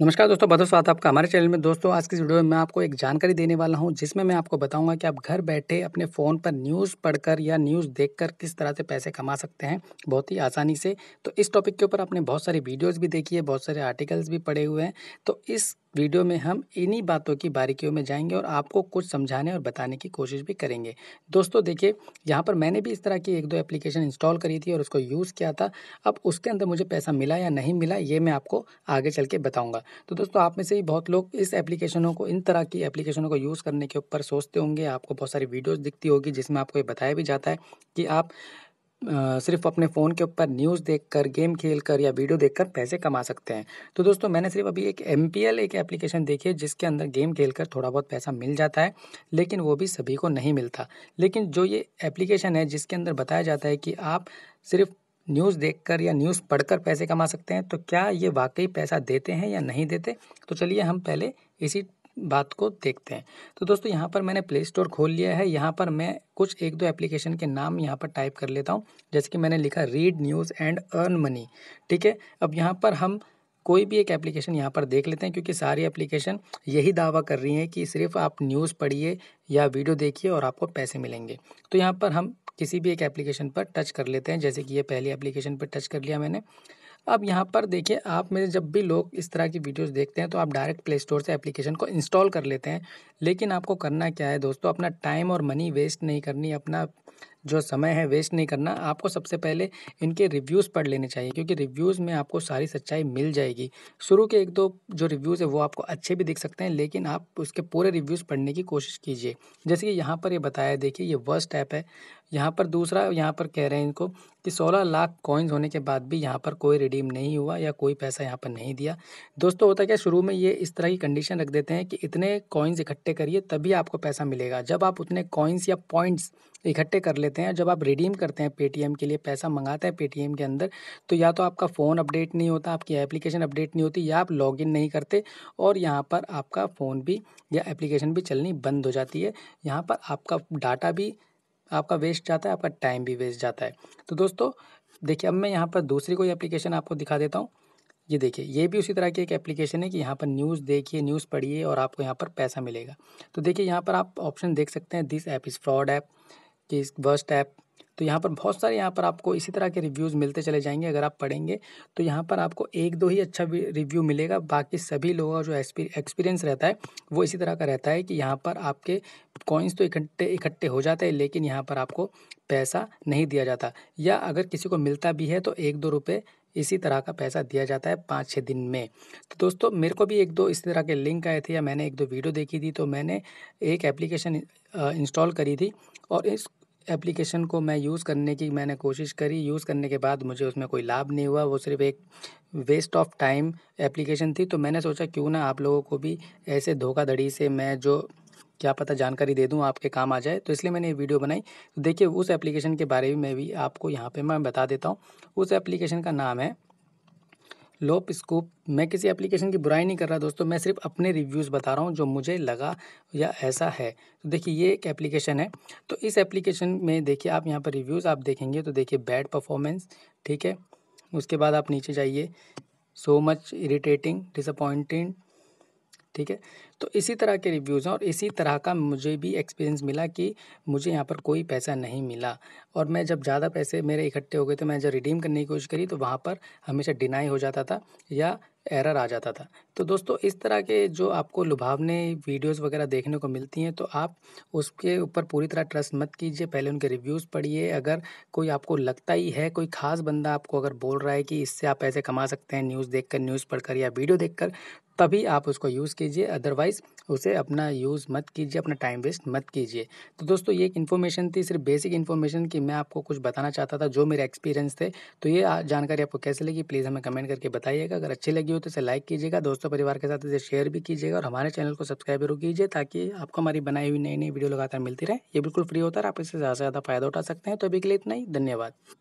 नमस्कार दोस्तों बहुत स्वागत आपका हमारे चैनल में दोस्तों आज की इस वीडियो में मैं आपको एक जानकारी देने वाला हूं जिसमें मैं आपको बताऊंगा कि आप घर बैठे अपने फ़ोन पर न्यूज़ पढ़कर या न्यूज़ देखकर किस तरह से पैसे कमा सकते हैं बहुत ही आसानी से तो इस टॉपिक के ऊपर आपने बहुत सारी वीडियोज़ भी देखी है बहुत सारे आर्टिकल्स भी पढ़े हुए हैं तो इस वीडियो में हम इन्हीं बातों की बारीकियों में जाएंगे और आपको कुछ समझाने और बताने की कोशिश भी करेंगे दोस्तों देखिए यहाँ पर मैंने भी इस तरह की एक दो एप्लीकेशन इंस्टॉल करी थी और उसको यूज़ किया था अब उसके अंदर मुझे पैसा मिला या नहीं मिला ये मैं आपको आगे चल के बताऊँगा तो दोस्तों आप में से ही बहुत लोग इस एप्लीकेशनों को इन तरह की एप्लीकेशनों को यूज़ करने के ऊपर सोचते होंगे आपको बहुत सारी वीडियोज़ दिखती होगी जिसमें आपको ये बताया भी जाता है कि आप सिर्फ अपने फ़ोन के ऊपर न्यूज़ देखकर गेम खेलकर या वीडियो देखकर पैसे कमा सकते हैं तो दोस्तों मैंने सिर्फ अभी एक एम एक एप्लीकेशन देखी है जिसके अंदर गेम खेलकर थोड़ा बहुत पैसा मिल जाता है लेकिन वो भी सभी को नहीं मिलता लेकिन जो ये एप्लीकेशन है जिसके अंदर बताया जाता है कि आप सिर्फ न्यूज़ देखकर या न्यूज़ पढ़कर पैसे कमा सकते हैं तो क्या ये वाकई पैसा देते हैं या नहीं देते तो चलिए हम पहले इसी बात को देखते हैं तो दोस्तों यहाँ पर मैंने प्ले स्टोर खोल लिया है यहाँ पर मैं कुछ एक दो एप्लीकेशन के नाम यहाँ पर टाइप कर लेता हूँ जैसे कि मैंने लिखा read news and earn money ठीक है अब यहाँ पर हम कोई भी एक एप्लीकेशन यहाँ पर देख लेते हैं क्योंकि सारी एप्लीकेशन यही दावा कर रही हैं कि सिर्फ आप न्यूज़ पढ़िए या वीडियो देखिए और आपको पैसे मिलेंगे तो यहाँ पर हम किसी भी एक एप्लीकेशन पर टच कर लेते हैं जैसे कि ये पहली एप्लीकेशन पर टच कर लिया मैंने अब यहाँ पर देखिए आप मेरे जब भी लोग इस तरह की वीडियोस देखते हैं तो आप डायरेक्ट प्ले स्टोर से एप्लीकेशन को इंस्टॉल कर लेते हैं लेकिन आपको करना क्या है दोस्तों अपना टाइम और मनी वेस्ट नहीं करनी अपना जो समय है वेस्ट नहीं करना आपको सबसे पहले इनके रिव्यूज़ पढ़ लेने चाहिए क्योंकि रिव्यूज़ में आपको सारी सच्चाई मिल जाएगी शुरू के एक दो जो रिव्यूज़ है वो आपको अच्छे भी दिख सकते हैं लेकिन आप उसके पूरे रिव्यूज़ पढ़ने की कोशिश कीजिए जैसे कि यहाँ पर ये यह बताया देखिए ये वर्स्ट ऐप है यहाँ पर दूसरा यहाँ पर कह रहे हैं इनको कि 16 लाख कॉइन्स होने के बाद भी यहाँ पर कोई रिडीम नहीं हुआ या कोई पैसा यहाँ पर नहीं दिया दोस्तों होता क्या शुरू में ये इस तरह की कंडीशन रख देते हैं कि इतने कॉइन्स इकट्ठे करिए तभी आपको पैसा मिलेगा जब आप उतने कॉइन्स या पॉइंट्स इकट्ठे कर लेते हैं जब आप रिडीम करते हैं पेटीएम के लिए पैसा मंगाते हैं पेटीएम के अंदर तो या तो आपका फ़ोन अपडेट नहीं होता आपकी एप्लीकेशन अपडेट नहीं होती या आप लॉगिन नहीं करते और यहाँ पर आपका फ़ोन भी या एप्लीकेशन भी चलनी बंद हो जाती है यहाँ पर आपका डाटा भी आपका वेस्ट जाता है आपका टाइम भी वेस्ट जाता है तो दोस्तों देखिए अब मैं यहाँ पर दूसरी कोई एप्लीकेशन आपको दिखा देता हूँ ये देखिए ये भी उसी तरह की एक एप्लीकेशन है कि यहाँ पर न्यूज़ देखिए न्यूज़ पढ़िए और आपको यहाँ पर पैसा मिलेगा तो देखिए यहाँ पर आप ऑप्शन देख सकते हैं this app is fraud app कि इस वर्स्ट ऐप तो यहाँ पर बहुत सारे यहाँ पर आपको इसी तरह के रिव्यूज़ मिलते चले जाएंगे अगर आप पढ़ेंगे तो यहाँ पर आपको एक दो ही अच्छा रिव्यू मिलेगा बाकी सभी लोगों का जो एक्सपीरियंस रहता है वो इसी तरह का रहता है कि यहाँ पर आपके कॉइन्स तो इकट्ठे इकट्ठे हो जाते हैं लेकिन यहाँ पर आपको पैसा नहीं दिया जाता या अगर किसी को मिलता भी है तो एक दो रुपये इसी तरह का पैसा दिया जाता है पाँच छः दिन में तो दोस्तों मेरे को भी एक दो इसी तरह के लिंक आए थे या मैंने एक दो वीडियो देखी थी तो मैंने एक एप्लीकेशन इंस्टॉल करी थी और इस एप्लीकेशन को मैं यूज़ करने की मैंने कोशिश करी यूज़ करने के बाद मुझे उसमें कोई लाभ नहीं हुआ वो सिर्फ एक वेस्ट ऑफ टाइम एप्लीकेशन थी तो मैंने सोचा क्यों ना आप लोगों को भी ऐसे धोखाधड़ी से मैं जो क्या पता जानकारी दे दूँ आपके काम आ जाए तो इसलिए मैंने ये वीडियो बनाई तो देखिए उस एप्लीकेशन के बारे में भी आपको यहाँ पे मैं बता देता हूँ उस एप्लीकेशन का नाम है लोप स्कोप मैं किसी एप्लीकेशन की बुराई नहीं कर रहा दोस्तों मैं सिर्फ अपने रिव्यूज़ बता रहा हूँ जो मुझे लगा या ऐसा है तो देखिए ये एक एप्लीकेशन है तो इस एप्लीकेशन में देखिए आप यहाँ पर रिव्यूज़ आप देखेंगे तो देखिए बैड परफॉर्मेंस ठीक है उसके बाद आप नीचे जाइए सो मच इरीटेटिंग डिसअपॉइंटिंग ठीक है तो इसी तरह के रिव्यूज़ हैं और इसी तरह का मुझे भी एक्सपीरियंस मिला कि मुझे यहाँ पर कोई पैसा नहीं मिला और मैं जब ज़्यादा पैसे मेरे इकट्ठे हो गए तो मैं जब रिडीम करने की कोशिश करी तो वहाँ पर हमेशा डिनाई हो जाता था या एरर आ जाता था तो दोस्तों इस तरह के जो आपको लुभावने वीडियोस वगैरह देखने को मिलती हैं तो आप उसके ऊपर पूरी तरह ट्रस्ट मत कीजिए पहले उनके रिव्यूज़ पढ़िए अगर कोई आपको लगता ही है कोई ख़ास बंदा आपको अगर बोल रहा है कि इससे आप पैसे कमा सकते हैं न्यूज़ कर न्यूज़ पढ़ या वीडियो कर तभी आप उसको यूज़ कीजिए अदरवाइज़ उसे अपना यूज़ मत कीजिए अपना टाइम वेस्ट मत कीजिए तो दोस्तों ये एक इन्फॉर्मेशन थी सिर्फ बेसिक इन्फॉर्मेशन की मैं आपको कुछ बताना चाहता था जो मेरे एक्सपीरियंस थे तो ये जानकारी आपको कैसे लगी प्लीज़ हमें कमेंट करके बताइएगा अगर अच्छी लगी हो तो इसे लाइक कीजिएगा दोस्तों परिवार के साथ इसे शेयर भी कीजिएगा और हमारे चैनल को सब्सक्राइब जरूर कीजिए ताकि आपको हमारी बनाई हुई नई नई वीडियो लगातार मिलती रहे ये बिल्कुल फ्री होता है आप इससे ज़्यादा से ज़्यादा फायदा उठा सकते हैं तो अभी के लिए इतना ही धन्यवाद